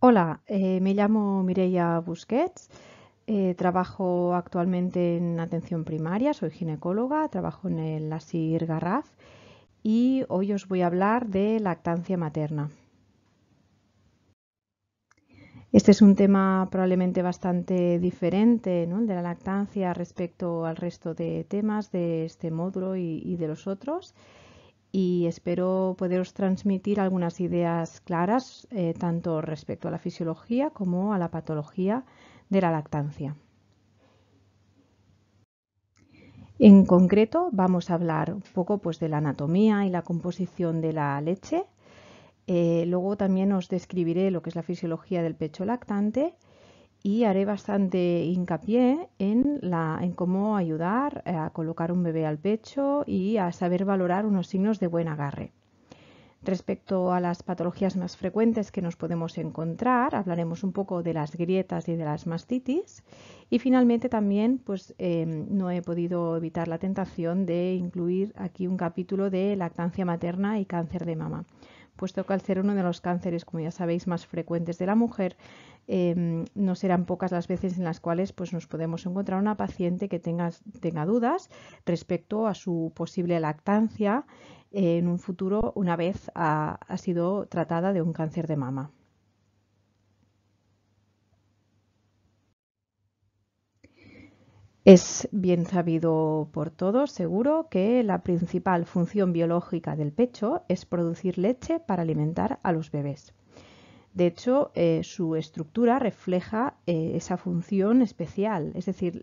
Hola, eh, me llamo Mireia Busquets, eh, trabajo actualmente en atención primaria, soy ginecóloga, trabajo en el ASIR Garraf y hoy os voy a hablar de lactancia materna. Este es un tema probablemente bastante diferente de la lactancia respecto al resto de temas de este módulo y de los otros y espero poderos transmitir algunas ideas claras eh, tanto respecto a la fisiología como a la patología de la lactancia. En concreto vamos a hablar un poco pues, de la anatomía y la composición de la leche. Eh, luego también os describiré lo que es la fisiología del pecho lactante y haré bastante hincapié en, cómo ayudar eh, a colocar un bebé al pecho y a saber valorar unos signos de buen agarre. Respecto a las patologías más frecuentes que nos podemos encontrar, hablaremos un poco de las grietas y de las mastitis. Y finalmente también pues, em, no he podido evitar la tentación de incluir aquí un capítulo de lactancia materna y cáncer de mama puesto que al ser uno de los cánceres, como ya sabéis, más frecuentes de la mujer, em, no serán pocas las veces en las cuales pues, nos podemos encontrar una paciente que tenga, dudas respecto a su posible lactancia en un futuro una vez ha sido tratada de un cáncer de mama. Es bien sabido por todos, seguro, que la principal función biológica del pecho es producir leche para alimentar a los bebés. De hecho, eh, su estructura refleja eh, esa función especial, es decir,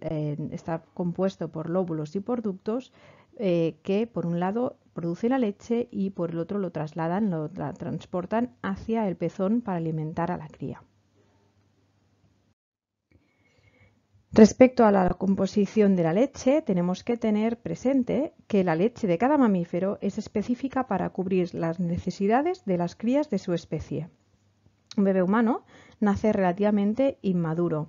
está compuesto por lóbulos y por ductos eh, que, por un lado, producen la leche y por el otro lo trasladan, lo transportan hacia el pezón para alimentar a la cría. Respecto a la composición de la leche, tenemos que tener presente que la leche de cada mamífero es específica para cubrir las necesidades de las crías de su especie. Un bebé humano nace relativamente inmaduro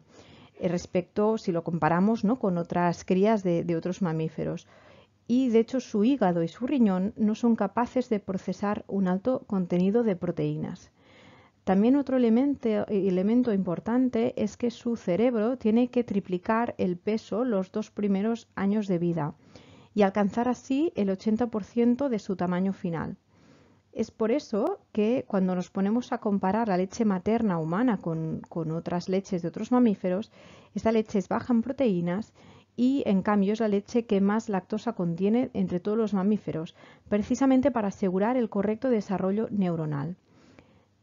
eh, respecto, si lo comparamos, con otras crías de otros mamíferos. Y de hecho su hígado y su riñón no son capaces de procesar un alto contenido de proteínas. También otro eh, elemento, importante es que su cerebro tiene que triplicar el peso los dos primeros años de vida y alcanzar así el 80% de su tamaño final. Es por eso que cuando nos ponemos a comparar la leche materna humana con, con otras leches de otros mamíferos, esta leche es baja en proteínas y en cambio es la leche que más lactosa contiene entre todos los mamíferos, precisamente para asegurar el correcto desarrollo neuronal.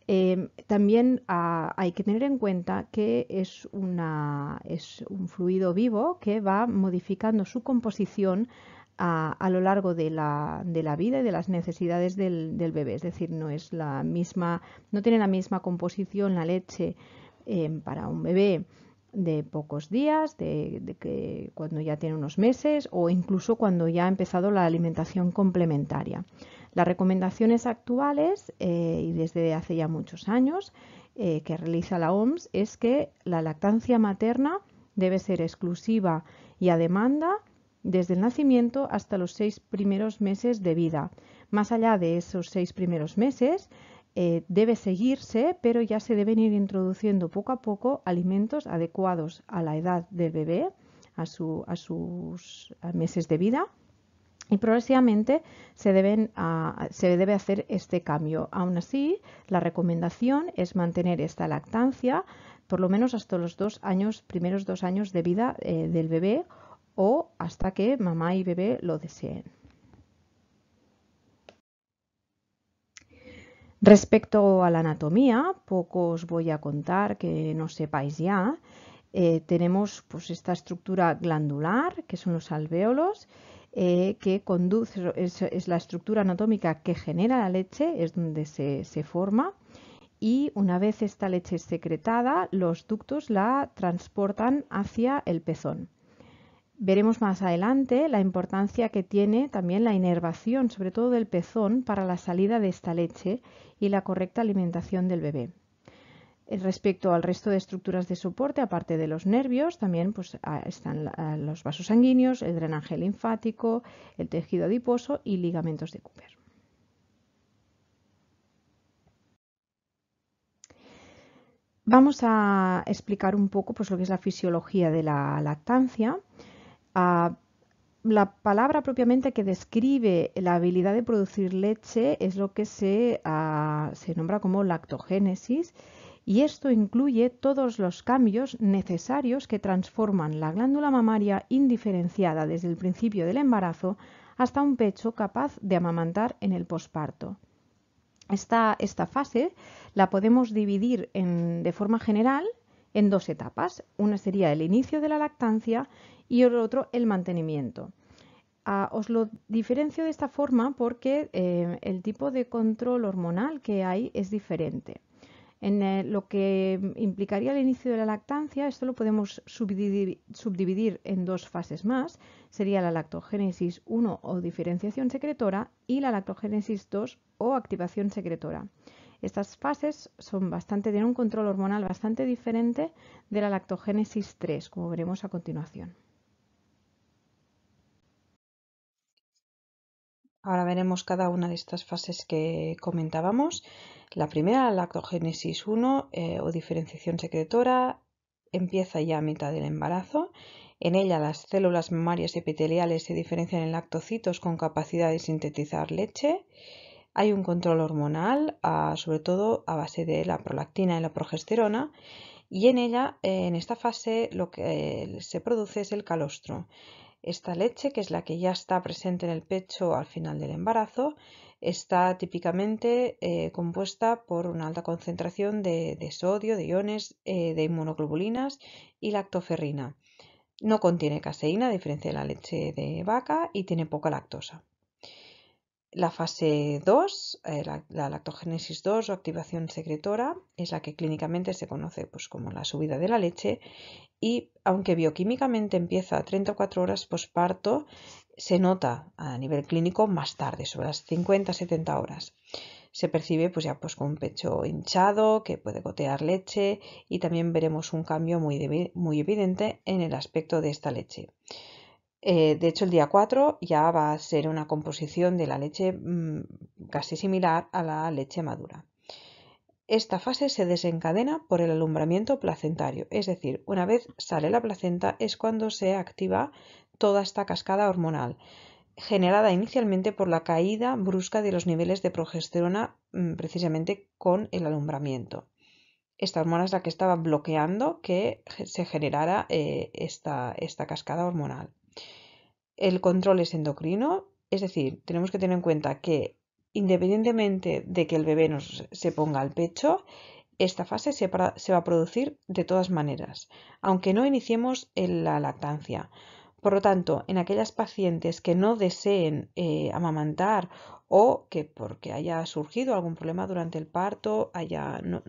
Em, también ah, hay que tener en cuenta que es, un fluido vivo que va modificando su composición ah, a, lo largo de la, vida y de las necesidades del, bebé. Es decir, no, es no tiene la misma composición la leche em, para un bebé de pocos días, de, que cuando ya tiene unos meses o incluso cuando ya ha empezado la alimentación complementaria. Las recomendaciones actuales eh, y desde hace ya muchos años eh, que realiza la OMS es que la lactancia materna debe ser exclusiva y a demanda desde el nacimiento hasta los seis primeros meses de vida. Más allá de esos seis primeros meses, eh, debe seguirse, pero ya se deben ir introduciendo poco a poco alimentos adecuados a la edad del bebé, a sus meses de vida y progresivamente se, debe hacer este cambio. Aún así, la recomendación es mantener esta lactancia por lo menos hasta los dos años, primeros dos años de vida eh, del bebé o hasta que mamá y bebé lo deseen. Respecto a la anatomía, poco os voy a contar que no sepáis ya. Eh, tenemos pues, esta estructura glandular, que son los alvéolos, eh, que conduce, es, la estructura anatómica que genera la leche, es donde se, se forma y una vez esta leche es secretada, los ductos la transportan hacia el pezón. Veremos más adelante la importancia que tiene también la inervación, sobre todo del pezón, para la salida de esta leche y la correcta alimentación del bebé. Eh, respecto al resto de estructuras de soporte, aparte de los nervios, también pues, están los vasos sanguíneos, el drenaje linfático, el tejido adiposo y ligamentos de Cooper. Vamos a explicar un poco pues, lo que es la fisiología de la lactancia. Ah, la palabra propiamente que describe la habilidad de producir leche es lo que se ah, nombra como lactogénesis y esto incluye todos los cambios necesarios que transforman la glándula mamaria indiferenciada desde el principio del embarazo hasta un pecho capaz de amamantar en el posparto. Esta, fase la podemos dividir de forma general en dos etapas. Una sería el inicio de la lactancia y el otro el mantenimiento. Ah, os lo diferencio de esta forma porque eh, el tipo de control hormonal que hay es diferente. En eh, lo que implicaría el inicio de la lactancia, esto lo podemos subdividir en dos fases más. Sería la lactogénesis 1 o diferenciación secretora y la lactogénesis 2 o activación secretora. Estas fases son bastante, tienen un control hormonal bastante diferente de la lactogénesis 3, como veremos a continuación. Ahora veremos cada una de estas fases que comentábamos. La primera, lactogénesis 1 eh, o diferenciación secretora, empieza ya a mitad del embarazo. En ella las células mamarias epiteliales se diferencian en lactocitos con capacidad de sintetizar leche. Hay un control hormonal, sobre todo a base de la prolactina y la progesterona, y en ella, eh, en esta fase, lo que eh, se produce es el calostro. Esta leche, que es la que ya está presente en el pecho al final del embarazo, está típicamente eh, compuesta por una alta concentración de, sodio, de iones, eh, de inmunoglobulinas y lactoferrina. No contiene caseína, a diferencia de la leche de vaca, y tiene poca lactosa. La fase 2, eh, la, lactogénesis 2 o activación secretora, es la que clínicamente se conoce pues, como la subida de la leche y aunque bioquímicamente empieza a 34 horas posparto, se nota a nivel clínico más tarde, sobre las 50-70 horas. Se percibe pues ya pues con un pecho hinchado, que puede gotear leche y también veremos un cambio muy evidente en el aspecto de esta leche. Eh, de hecho, el día 4 ya va a ser una composición de la leche mm, casi similar a la leche madura. Esta fase se desencadena por el alumbramiento placentario, es decir, una vez sale la placenta es cuando se activa toda esta cascada hormonal, generada inicialmente por la caída brusca de los niveles de progesterona mm, precisamente con el alumbramiento esta hormona es la que estaba bloqueando que se generara eh, esta cascada hormonal el control es endocrino, es decir, tenemos que tener en cuenta que independientemente de que el bebé nos se ponga al pecho, esta fase se, va a producir de todas maneras, aunque no iniciemos la lactancia. Por lo tanto, en aquellas pacientes que no deseen eh, amamantar o que porque haya surgido algún problema durante el parto, haya, no,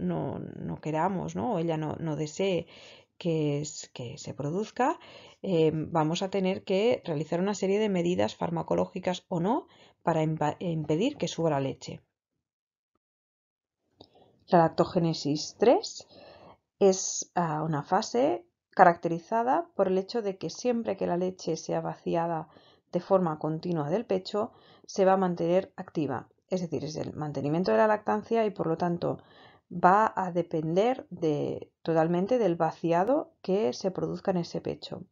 queramos, ¿no? o ella no, no desee que, se produzca, eh, vamos a tener que realizar una serie de medidas farmacológicas o no para impedir que suba la leche. La lactogénesis 3 es ah, una fase caracterizada por el hecho de que siempre que la leche sea vaciada de forma continua del pecho, se va a mantener activa. Es decir, es el mantenimiento de la lactancia y por lo tanto va a depender totalmente del vaciado que se produzca en ese pecho.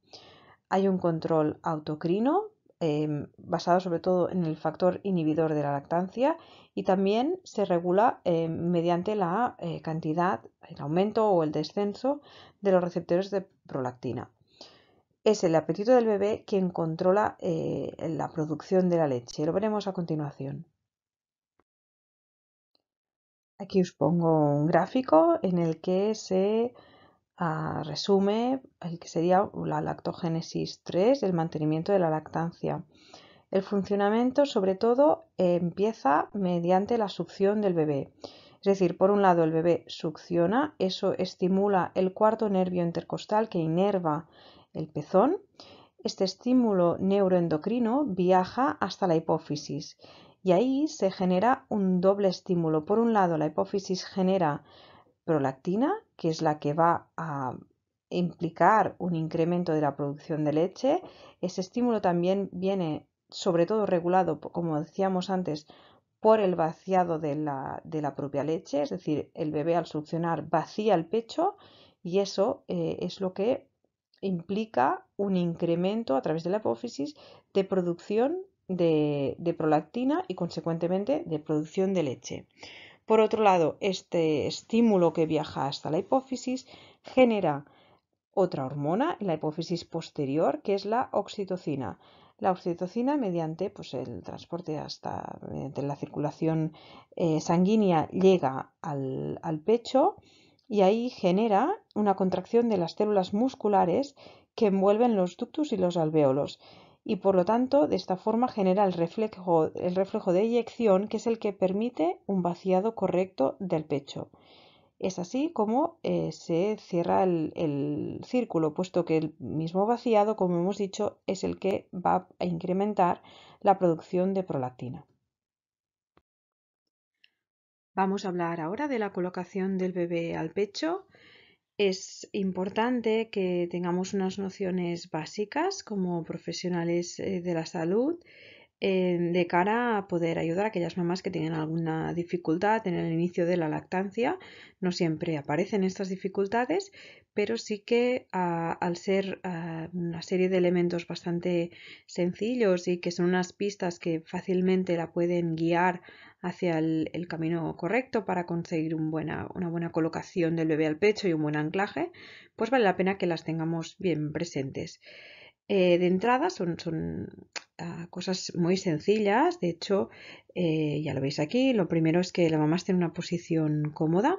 Hay un control autocrino em, basado sobre todo en el factor inhibidor de la lactancia y también se regula em, mediante la eh, cantidad, el aumento o el descenso de los receptores de prolactina. Es el apetito del bebé quien controla eh, la producción de la leche. Lo veremos a continuación. Aquí os pongo un gráfico en el que se ah, resume el que sería la lactogénesis 3, el mantenimiento de la lactancia. El funcionamiento, sobre todo, empieza mediante la succión del bebé. Es decir, por un lado el bebé succiona, eso estimula el cuarto nervio intercostal que inerva el pezón. Este estímulo neuroendocrino viaja hasta la hipófisis y ahí se genera un doble estímulo. Por un lado, la hipófisis genera prolactina, que es la que va a implicar un incremento de la producción de leche. Ese estímulo también viene sobre todo regulado, como decíamos antes, por el vaciado de la, propia leche, es decir, el bebé al succionar vacía el pecho y eso eh, es lo que implica un incremento a través de la hipófisis de producción de, prolactina y consecuentemente de producción de leche. Por otro lado, este estímulo que viaja hasta la hipófisis genera otra hormona en la hipófisis posterior que es la oxitocina. La oxitocina mediante pues, el transporte hasta mediante la circulación eh, sanguínea llega al, al pecho y ahí genera una contracción de las células musculares que envuelven los ductus y los alvéolos y por lo tanto de esta forma genera el reflejo, de eyección que es el que permite un vaciado correcto del pecho. Es así como eh, se cierra el, círculo, puesto que el mismo vaciado, como hemos dicho, es el que va a incrementar la producción de prolactina. Vamos a hablar ahora de la colocación del bebé al pecho es importante que tengamos unas nociones básicas como profesionales eh, de la salud eh, de cara a poder ayudar a aquellas mamás que tienen alguna dificultad en el inicio de la lactancia. No siempre aparecen estas dificultades, pero sí que ah, al ser ah, una serie de elementos bastante sencillos y que son unas pistas que fácilmente la pueden guiar hacia el, camino correcto para conseguir una buena colocación del bebé al pecho y un buen anclaje, pues vale la pena que las tengamos bien presentes. Eh, de entrada son, ah, cosas muy sencillas, de hecho, eh, ya lo veis aquí, lo primero es que la mamá esté en una posición cómoda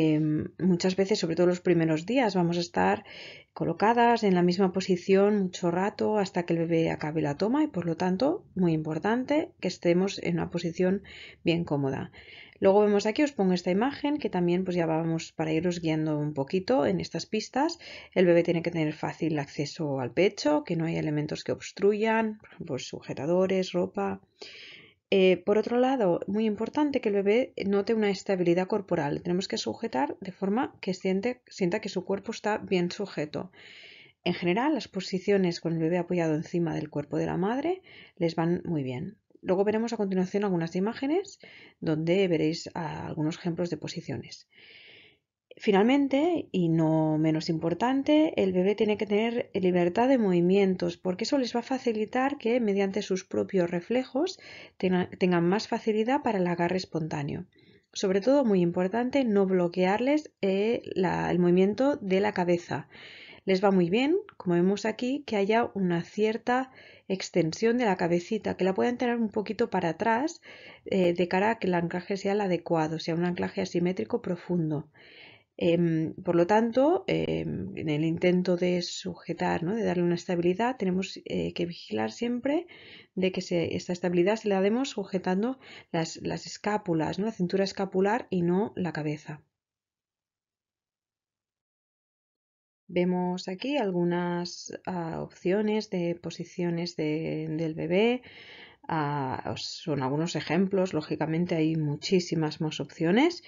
Em, muchas veces, sobre todo los primeros días, vamos a estar colocadas en la misma posición mucho rato hasta que el bebé acabe la toma y por lo tanto, muy importante que estemos en una posición bien cómoda. Luego vemos aquí, os pongo esta imagen que también pues ya vamos para iros guiando un poquito en estas pistas. El bebé tiene que tener fácil acceso al pecho, que no hay elementos que obstruyan, por sujetadores, ropa. Eh, por otro lado, muy importante que el bebé note una estabilidad corporal. Tenemos que sujetar de forma que sienta que su cuerpo está bien sujeto. En general, las posiciones con el bebé apoyado encima del cuerpo de la madre les van muy bien. Luego veremos a continuación algunas imágenes donde veréis algunos ejemplos de posiciones. Finalmente, y no menos importante, el bebé tiene que tener libertad de movimientos porque eso les va a facilitar que mediante sus propios reflejos tengan más facilidad para el agarre espontáneo. Sobre todo, muy importante, no bloquearles eh, el movimiento de la cabeza. Les va muy bien, como vemos aquí, que haya una cierta extensión de la cabecita, que la puedan tener un poquito para atrás eh, de cara a que el anclaje sea el adecuado, sea un anclaje asimétrico profundo. Em, por lo tanto, em, en el intento de sujetar, de darle una estabilidad, tenemos eh, que vigilar siempre de que esta estabilidad se la demos sujetando las, escápulas, la cintura escapular y no la cabeza. Vemos aquí algunas ah, opciones de posiciones del bebé son algunos ejemplos, lógicamente hay muchísimas más opciones.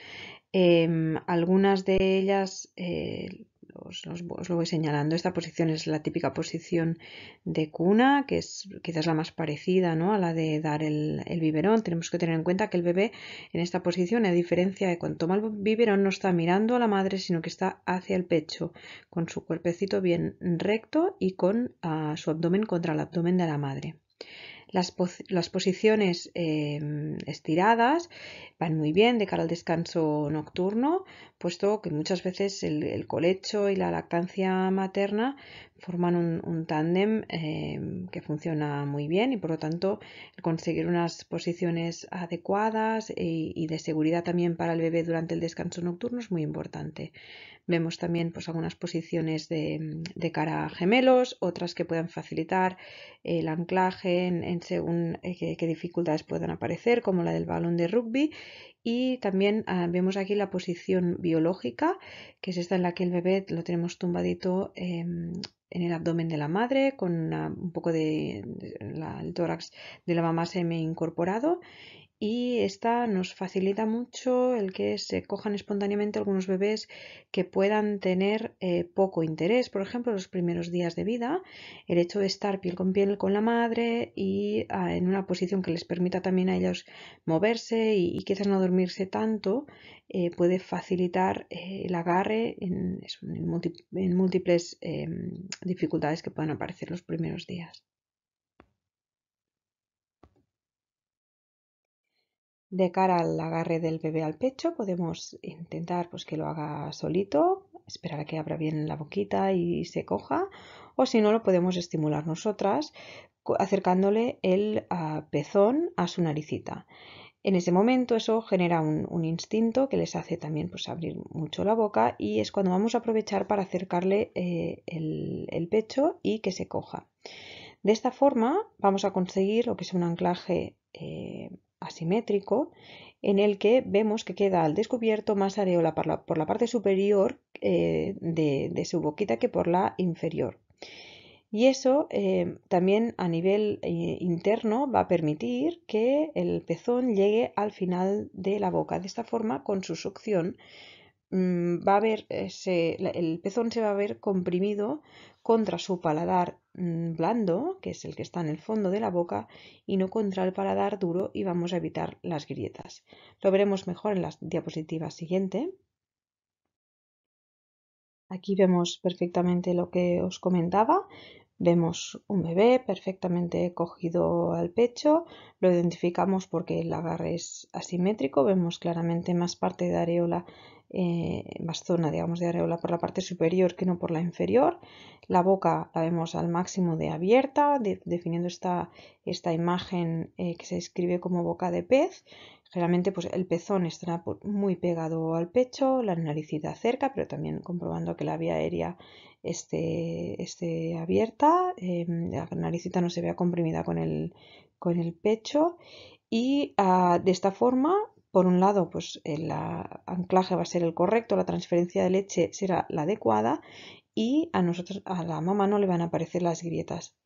Em, algunas de ellas eh, os, lo voy señalando. Esta posición es la típica posición de cuna, que es quizás la más parecida ¿no? a la de dar el, biberón. Tenemos que tener en cuenta que el bebé en esta posición, a diferencia de cuando toma el biberón, no está mirando a la madre, sino que está hacia el pecho, con su cuerpecito bien recto y con ah, su abdomen contra el abdomen de la madre. Las, posiciones em, estiradas van muy bien de cara al descanso nocturno, puesto que muchas veces el, colecho y la lactancia materna forman un, tándem em, que funciona muy bien y por lo tanto conseguir unas posiciones adecuadas eh, y de seguridad también para el bebé durante el descanso nocturno es muy importante. Vemos también pues, algunas posiciones mm, de, cara a gemelos, otras que puedan facilitar el anclaje en, según eh, qué, dificultades puedan aparecer, como la del balón de rugby. Y también ah, vemos aquí la posición biológica, que es esta en la que el bebé lo tenemos tumbadito. Em, en el abdomen de la madre, con un poco de, tórax de la mamá semi incorporado y esta nos facilita mucho el que se cojan espontáneamente algunos bebés que puedan tener eh, poco interés, por ejemplo, los primeros días de vida, el hecho de estar piel con piel con la madre y ah, en una posición que les permita también a ellos moverse y, quizás no dormirse tanto, eh, puede facilitar eh, el agarre en, en múltiples em, dificultades que puedan aparecer los primeros días. De cara al agarre del bebé al pecho podemos intentar pues, que lo haga solito, esperar a que abra bien la boquita y se coja, o si no lo podemos estimular nosotras acercándole el ah, pezón a su naricita. En ese momento eso genera un, instinto que les hace también pues, abrir mucho la boca y es cuando vamos a aprovechar para acercarle eh, el, pecho y que se coja. De esta forma vamos a conseguir lo que es un anclaje eh, asimétrico en el que vemos que queda al descubierto más areola por la, parte superior eh, de, su boquita que por la inferior. Y eso eh, también a nivel eh, interno va a permitir que el pezón llegue al final de la boca. De esta forma, con su succión, Mm, va a eh, el pezón se va a ver comprimido contra su paladar mm, blando, que es el que está en el fondo de la boca, y no contra el paladar duro y vamos a evitar las grietas. Lo veremos mejor en la diapositiva siguiente. Aquí vemos perfectamente lo que os comentaba. Vemos un bebé perfectamente cogido al pecho, lo identificamos porque el agarre es asimétrico, vemos claramente más parte de areola más eh, zona, digamos, de areola por la parte superior que no por la inferior. La boca la vemos al máximo de abierta, definiendo esta, esta imagen eh, que se describe como boca de pez. Generalmente pues, el pezón estará muy pegado al pecho, la naricita cerca, pero también comprobando que la vía aérea esté, esté abierta, em, la naricita no se vea comprimida con el, pecho. Y ah, de esta forma por un lado, pues el anclaje va a ser el correcto, la transferencia de leche será la adecuada y a nosotros, a la mamá no le van a aparecer las grietas.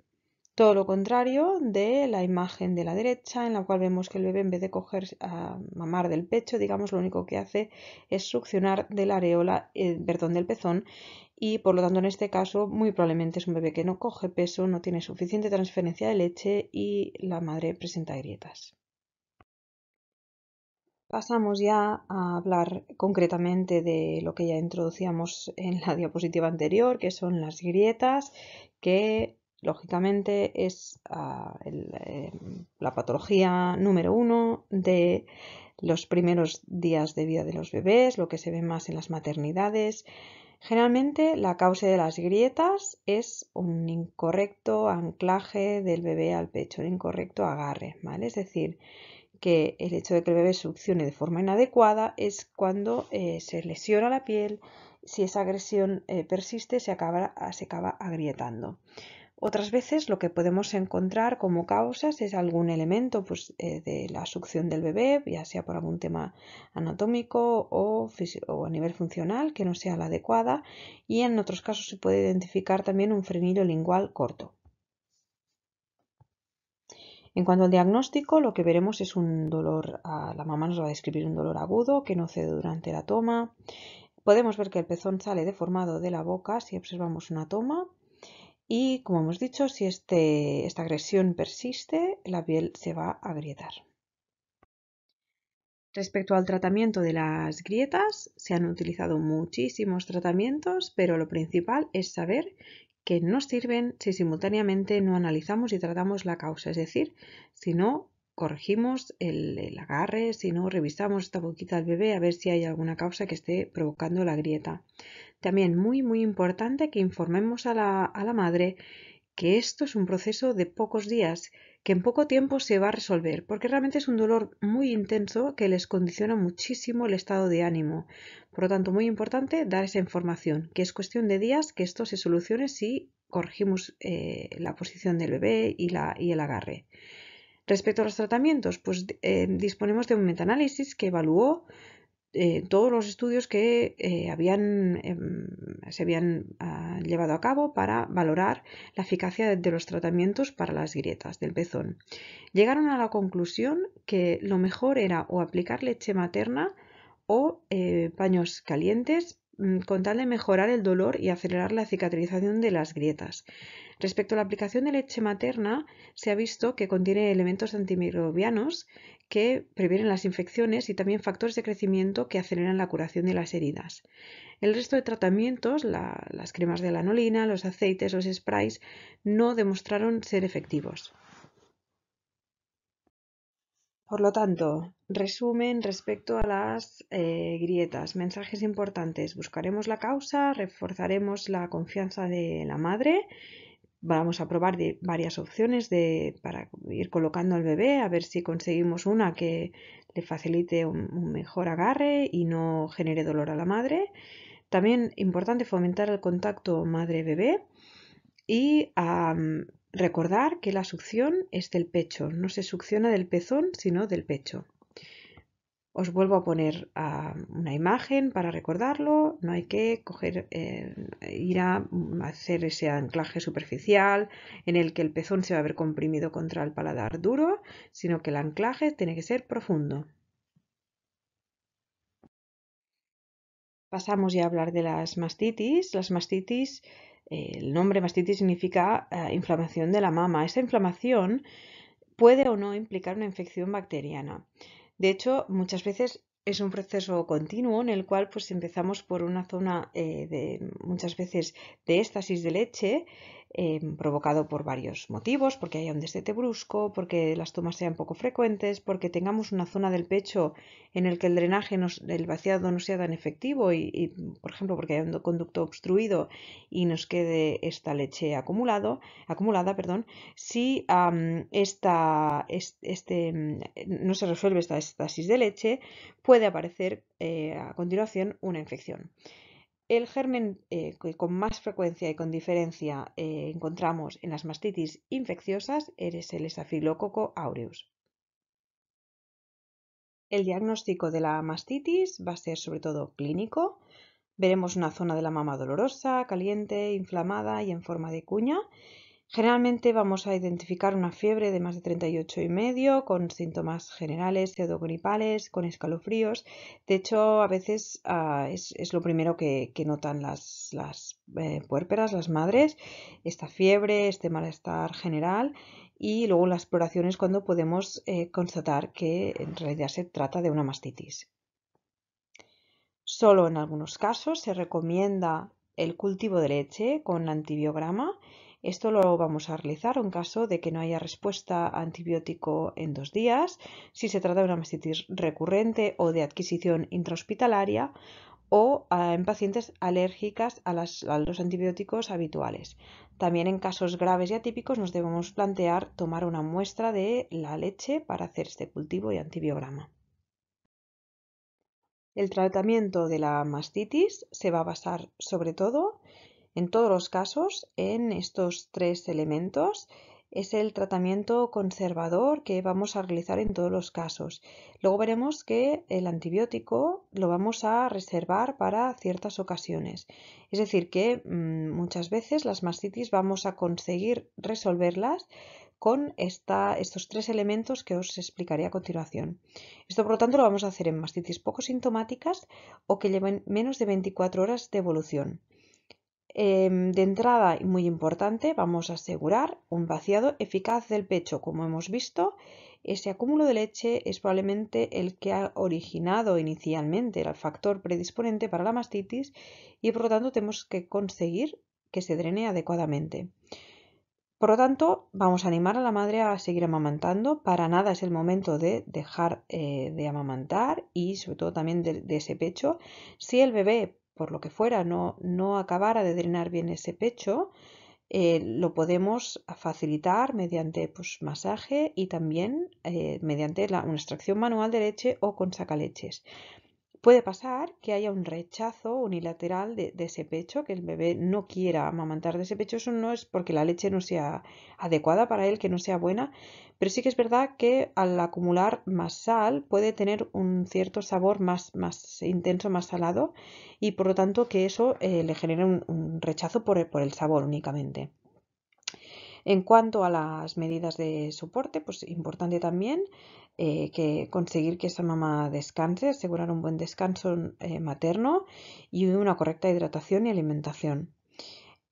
Todo lo contrario de la imagen de la derecha, en la cual vemos que el bebé en vez de coger a mamar del pecho, digamos, lo único que hace es succionar de la areola, eh, perdón, del pezón y por lo tanto en este caso muy probablemente es un bebé que no coge peso, no tiene suficiente transferencia de leche y la madre presenta grietas. Pasamos ya a hablar concretamente de lo que ya introducíamos en la diapositiva anterior, que son las grietas, que lógicamente es ah, em, la patología número uno de los primeros días de vida de los bebés, lo que se ve más en las maternidades. Generalmente la causa de las grietas es un incorrecto anclaje del bebé al pecho, un incorrecto agarre, ¿vale? Es decir, que el hecho de que el bebé succione de forma inadecuada es cuando eh, se lesiona la piel, si esa agresión eh, persiste se acaba, agrietando. Otras veces lo que podemos encontrar como causas es algún elemento pues, eh, de la succión del bebé, ya sea por algún tema anatómico o, o, a nivel funcional que no sea la adecuada y en otros casos se puede identificar también un frenillo lingual corto. En cuanto al diagnóstico, lo que veremos es un dolor, la mamá nos va a describir un dolor agudo que no cede durante la toma. Podemos ver que el pezón sale deformado de la boca si observamos una toma. Y como hemos dicho, si este, esta agresión persiste, la piel se va a agrietar. Respecto al tratamiento de las grietas, se han utilizado muchísimos tratamientos, pero lo principal es saber que no sirven si simultáneamente no analizamos y tratamos la causa, es decir, si no corregimos el, agarre, si no revisamos esta boquita del bebé a ver si hay alguna causa que esté provocando la grieta. También muy muy importante que informemos a la madre que esto es un proceso de pocos días, que en poco tiempo se va a resolver, porque realmente es un dolor muy intenso que les condiciona muchísimo el estado de ánimo. Por lo tanto, muy importante dar esa información, que es cuestión de días que esto se solucione si corregimos eh, la posición del bebé y, el agarre. Respecto a los tratamientos, pues eh, disponemos de un metaanálisis que evaluó eh, todos los estudios que eh, habían, em, se habían ah, llevado a cabo para valorar la eficacia de, de, los tratamientos para las grietas del pezón. Llegaron a la conclusión que lo mejor era o aplicar leche materna o eh, paños calientes mm, con tal de mejorar el dolor y acelerar la cicatrización de las grietas. Respecto a la aplicación de leche materna, se ha visto que contiene elementos antimicrobianos que previenen las infecciones y también factores de crecimiento que aceleran la curación de las heridas. El resto de tratamientos, las cremas de lanolina, los aceites, los sprays, no demostraron ser efectivos. Por lo tanto, resumen respecto a las eh, grietas, mensajes importantes. Buscaremos la causa, reforzaremos la confianza de la madre vamos a probar varias opciones para ir colocando al bebé, a ver si conseguimos una que le facilite un, mejor agarre y no genere dolor a la madre. También importante fomentar el contacto madre-bebé y recordar que la succión es del pecho, no se succiona del pezón, sino del pecho. Os vuelvo a poner ah, una imagen para recordarlo, no hay que eh, ir a hacer ese anclaje superficial en el que el pezón se va a ver comprimido contra el paladar duro, sino que el anclaje tiene que ser profundo. Pasamos ya a hablar de las mastitis. Las mastitis, eh, el nombre mastitis significa ah, inflamación de la mama. Esa inflamación puede o no implicar una infección bacteriana. De hecho, muchas veces es un proceso continuo en el cual pues empezamos por una zona eh, de muchas veces de éstasis de leche Em, provocado por varios motivos, porque haya un destete brusco, porque las tomas sean poco frecuentes, porque tengamos una zona del pecho en el que el drenaje, el vaciado no sea tan efectivo y, por ejemplo, porque haya un conducto obstruido y nos quede esta leche acumulado, acumulada, perdón, si este, em, no se resuelve esta estasis de leche, puede aparecer eh, a continuación una infección. El germen eh, que con más frecuencia y con diferencia eh, encontramos en las mastitis infecciosas es el Staphylococcus aureus. El diagnóstico de la mastitis va a ser sobre todo clínico. Veremos una zona de la mama dolorosa, caliente, inflamada y en forma de cuña Generalmente vamos a identificar una fiebre de más de 38,5 con síntomas generales pseudogripales, con escalofríos. De hecho, a veces ah, es, lo primero que, notan las, eh, puérperas, las madres, esta fiebre, este malestar general y luego las exploraciones cuando podemos eh, constatar que en realidad se trata de una mastitis. Solo en algunos casos se recomienda el cultivo de leche con antibiograma esto lo vamos a realizar en caso de que no haya respuesta a antibiótico en dos días, si se trata de una mastitis recurrente o de adquisición intrahospitalaria o en pacientes alérgicas a, los antibióticos habituales. También en casos graves y atípicos nos debemos plantear tomar una muestra de la leche para hacer este cultivo y antibiograma. El tratamiento de la mastitis se va a basar sobre todo en todos los casos, en estos tres elementos, es el tratamiento conservador que vamos a realizar en todos los casos. Luego veremos que el antibiótico lo vamos a reservar para ciertas ocasiones. Es decir, que mm, muchas veces las mastitis vamos a conseguir resolverlas con estos tres elementos que os explicaré a continuación. Esto, por lo tanto, lo vamos a hacer en mastitis poco sintomáticas o que lleven menos de 24 horas de evolución. Em, de entrada, y muy importante, vamos a asegurar un vaciado eficaz del pecho. Como hemos visto, ese acúmulo de leche es probablemente el que ha originado inicialmente el factor predisponente para la mastitis y por lo tanto tenemos que conseguir que se drene adecuadamente. Por lo tanto, vamos a animar a la madre a seguir amamantando. Para nada es el momento de dejar eh, de amamantar y sobre todo también de, ese pecho. Si el bebé por lo que fuera, no, no acabara de drenar bien ese pecho, eh, lo podemos facilitar mediante pues, masaje y también eh, mediante una extracción manual de leche o con sacaleches. Puede pasar que haya un rechazo unilateral de, ese pecho, que el bebé no quiera amamantar de ese pecho. Eso no es porque la leche no sea adecuada para él, que no sea buena, pero sí que es verdad que al acumular más sal puede tener un cierto sabor más, intenso, más salado, y por lo tanto que eso eh, le genera un, rechazo por el sabor únicamente. En cuanto a las medidas de soporte, pues importante también eh, que conseguir que esa mamá descanse, asegurar un buen descanso eh, materno y una correcta hidratación y alimentación.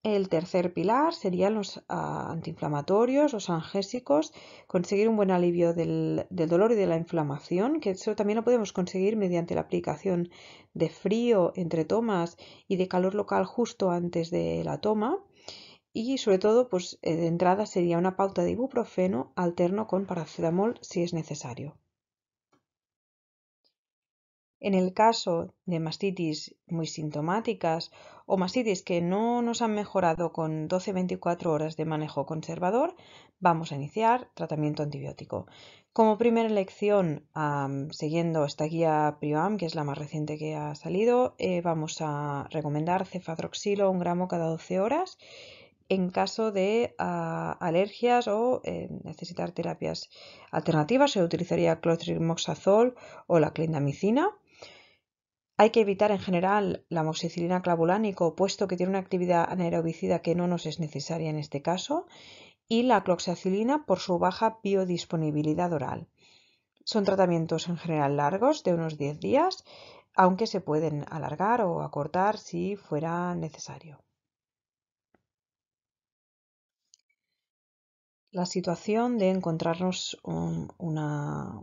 El tercer pilar serían los antiinflamatorios, los angésicos, conseguir un buen alivio del, dolor y de la inflamación, que eso también lo podemos conseguir mediante la aplicación de frío entre tomas y de calor local justo antes de la toma y sobre todo, pues eh, de entrada sería una pauta de ibuprofeno alterno con paracetamol si es necesario. En el caso de mastitis muy sintomáticas o mastitis que no nos han mejorado con 12-24 horas de manejo conservador, vamos a iniciar tratamiento antibiótico. Como primera elección, siguiendo esta guía PRIAM que es la más reciente que ha salido, eh, vamos a recomendar cefadroxilo un gramo cada 12 horas en caso de ah, alergias o eh, necesitar terapias alternativas, se utilizaría clotrimoxazol o la clindamicina. Hay que evitar en general la moxicilina clavulánico, puesto que tiene una actividad anaerobicida que no nos es necesaria en este caso, y la cloxacilina por su baja biodisponibilidad oral. Son tratamientos en general largos, de unos 10 días, aunque se pueden alargar o acortar si fuera necesario. la situación de encontrarnos una,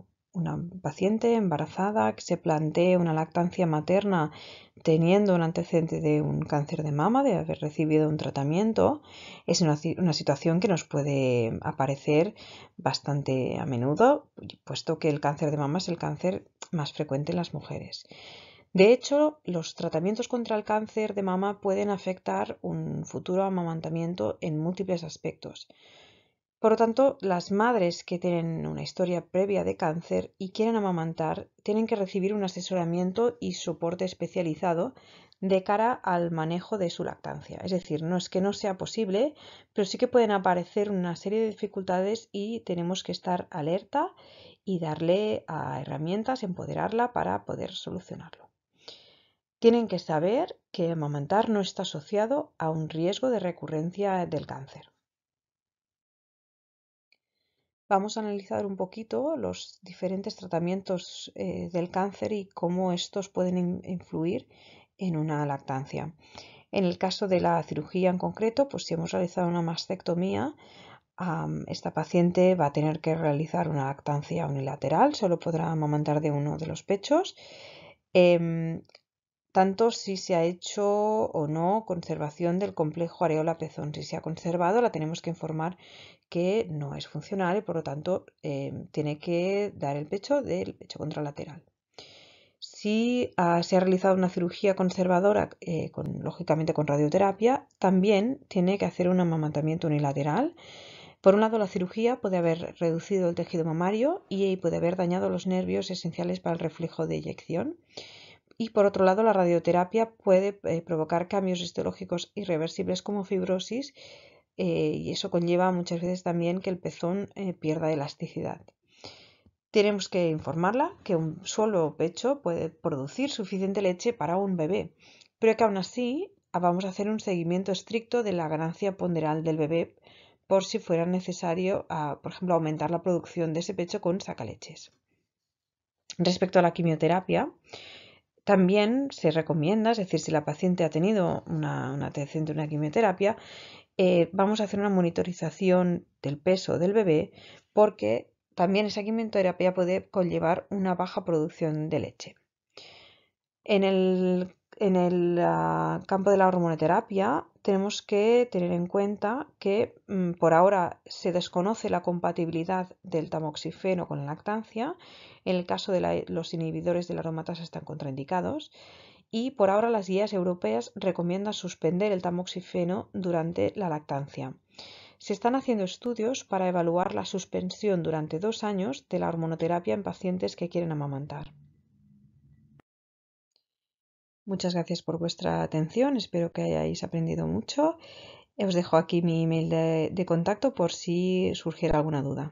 paciente embarazada que se plantee una lactancia materna teniendo un antecedente de un cáncer de mama, de haber recibido un tratamiento, es una, situación que nos puede aparecer bastante a menudo, puesto que el cáncer de mama es el cáncer más frecuente en las mujeres. De hecho, los tratamientos contra el cáncer de mama pueden afectar un futuro amamantamiento en múltiples aspectos. Por lo tanto, las madres que tienen una historia previa de cáncer y quieren amamantar tienen que recibir un asesoramiento y soporte especializado de cara al manejo de su lactancia. Es decir, no es que no sea posible, pero sí que pueden aparecer una serie de dificultades y tenemos que estar alerta y darle a herramientas, empoderarla para poder solucionarlo. Tienen que saber que amamantar no está asociado a un riesgo de recurrencia del cáncer vamos a analizar un poquito los diferentes tratamientos eh, del cáncer y cómo estos pueden influir en una lactancia. En el caso de la cirugía en concreto, pues si hemos realizado una mastectomía, esta paciente va a tener que realizar una lactancia unilateral, solo podrá amamantar de uno de los pechos. Em, tanto si se ha hecho o no conservación del complejo areola-pezón. Si se ha conservado, la tenemos que informar que no es funcional y por lo tanto eh, tiene que dar el pecho del pecho contralateral. Si se ha realizado una cirugía conservadora, eh, con, lógicamente con radioterapia, también tiene que hacer un amamantamiento unilateral. Por un lado, la cirugía puede haber reducido el tejido mamario y puede haber dañado los nervios esenciales para el reflejo de eyección. Y por otro lado, la radioterapia puede eh, provocar cambios histológicos irreversibles como fibrosis eh, y eso conlleva muchas veces también que el pezón eh, pierda elasticidad. Tenemos que informarla que un solo pecho puede producir suficiente leche para un bebé, pero que aún así ah, vamos a hacer un seguimiento estricto de la ganancia ponderal del bebé por si fuera necesario, ah, por ejemplo, aumentar la producción de ese pecho con sacaleches. Respecto a la quimioterapia, también se recomienda, es decir, si la paciente ha tenido una, atención de una quimioterapia, eh, vamos a hacer una monitorización del peso del bebé porque también esa quimioterapia puede conllevar una baja producción de leche. En el, ah, campo de la hormonoterapia tenemos que tener en cuenta que mm, por ahora se desconoce la compatibilidad del tamoxifeno con la lactancia. En el caso de los inhibidores de la aromatasa están contraindicados. Y por ahora las guías europeas recomiendan suspender el tamoxifeno durante la lactancia. Se están haciendo estudios para evaluar la suspensión durante dos años de la hormonoterapia en pacientes que quieren amamantar. Muchas gracias por vuestra atención, espero que hayáis aprendido mucho. Os dejo aquí mi email de, contacto por si surgiera alguna duda.